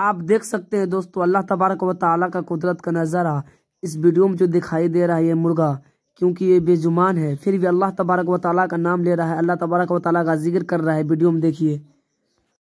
आप देख सकते हैं दोस्तों अल्लाह तबारक व ताली का कुदरत का नज़ारा इस वीडियो में जो दिखाई दे रहा है ये मुर्गा क्योंकि ये बेजुमान है फिर भी अल्लाह तबारक व ताली का नाम ले रहा है अल्लाह तबारक व ताली का जिक्र कर रहा है वीडियो में देखिए